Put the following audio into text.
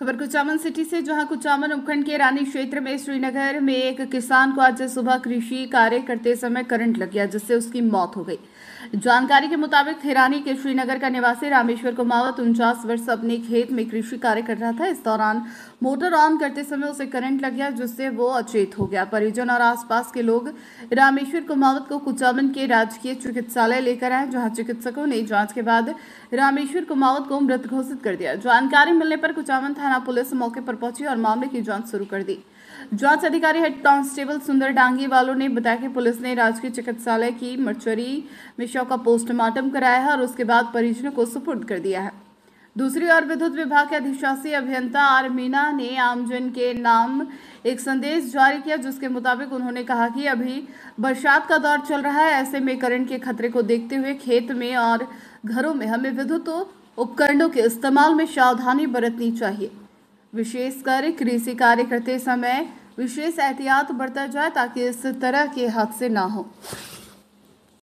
खबर कुचामन सिटी से जहां कुचामन उपखंड के रानी क्षेत्र में श्रीनगर में एक किसान को आज सुबह कृषि कार्य करते समय करंट लग गया जिससे उसकी मौत हो गई जानकारी के मुताबिक हिरानी के श्रीनगर का निवासी रामेश्वर कुमावत उनचास वर्ष अपने खेत में कृषि कार्य कर रहा था इस दौरान मोटर ऑन करते समय उसे करंट लग गया जिससे वो अचेत हो गया परिजन और आसपास के लोग रामेश्वर कुमावत को कुचामन के राजकीय चिकित्सालय लेकर आए जहाँ चिकित्सकों ने जांच के बाद रामेश्वर कुमावत को मृत घोषित कर दिया जानकारी मिलने पर कुचामन थाना पुलिस मौके पर पहुंची और मामले की जांच शुरू कर दी जांच अधिकारी हेड कांस्टेबल सुंदर डांगी वालों ने बताया कि पुलिस ने राजकीय चिकित्सालय की मर्चरी में शव का पोस्टमार्टम कराया है और उसके बाद परिजनों को सुपुर्द कर दिया है दूसरी ओर विद्युत विभाग के अधिशासी अभियंता आर मीना ने आमजन के नाम एक संदेश जारी किया जिसके मुताबिक उन्होंने कहा कि अभी बरसात का दौर चल रहा है ऐसे में करंट के खतरे को देखते हुए खेत में और घरों में हमें विद्युत तो उपकरणों के इस्तेमाल में सावधानी बरतनी चाहिए विशेषकर कृषि कार्य करते समय विशेष एहतियात बरता जाए ताकि इस तरह के हादसे ना हों